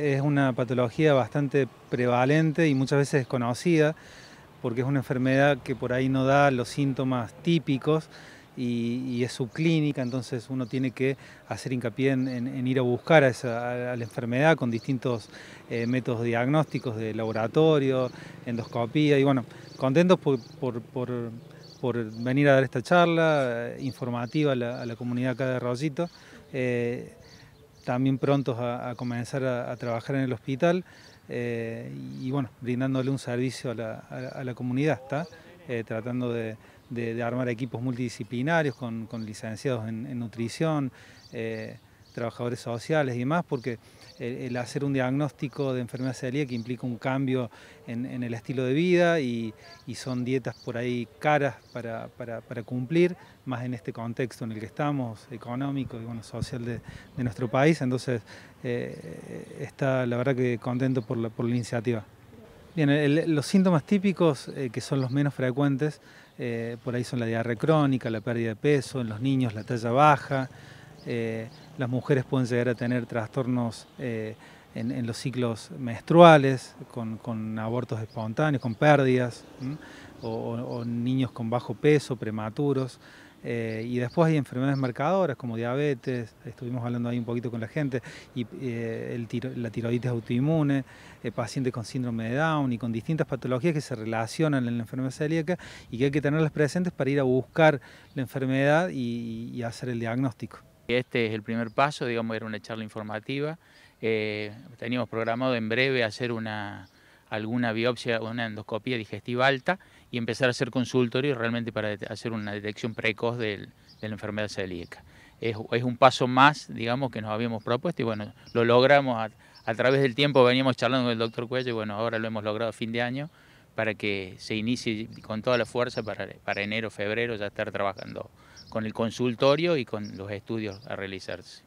Es una patología bastante prevalente y muchas veces desconocida porque es una enfermedad que por ahí no da los síntomas típicos y, y es subclínica, entonces uno tiene que hacer hincapié en, ir a buscar a, esa, la enfermedad con distintos eh, métodos diagnósticos de laboratorio, endoscopía y bueno, contentos por, venir a dar esta charla eh, informativa a la, comunidad acá de Rollito. Eh, también prontos a, comenzar a, trabajar en el hospital eh, y bueno, brindándole un servicio a la, comunidad, ¿está? Eh, tratando de, armar equipos multidisciplinarios con, licenciados en, nutrición. Eh, trabajadores sociales y demás, porque el hacer un diagnóstico de enfermedad celíaca implica un cambio en, el estilo de vida y, son dietas por ahí caras para, cumplir, más en este contexto en el que estamos, económico y bueno, social de, nuestro país. Entonces, eh, está la verdad que contento por la, por la iniciativa. Bien, los síntomas típicos, eh, que son los menos frecuentes, eh, por ahí son la diarrea crónica, la pérdida de peso, en los niños la talla baja, eh, las mujeres pueden llegar a tener trastornos eh, en, los ciclos menstruales, con, abortos espontáneos, con pérdidas, o, niños con bajo peso, prematuros. Eh, y después hay enfermedades marcadoras como diabetes, estuvimos hablando ahí un poquito con la gente, y la tiroiditis autoinmune, pacientes con síndrome de Down y con distintas patologías que se relacionan en la enfermedad celíaca y que hay que tenerlas presentes para ir a buscar la enfermedad y hacer el diagnóstico. Este es el primer paso, digamos, era una charla informativa. Eh, teníamos programado en breve hacer una, alguna biopsia, una endoscopia digestiva alta y empezar a hacer consultorio realmente para hacer una detección precoz de la enfermedad celíaca. Es, un paso más, digamos, que nos habíamos propuesto y bueno, lo logramos a, a través del tiempo, veníamos charlando con el doctor Cuello y bueno, ahora lo hemos logrado a fin de año para que se inicie con toda la fuerza para, para enero, febrero ya estar trabajando con el consultorio y con los estudios a realizarse.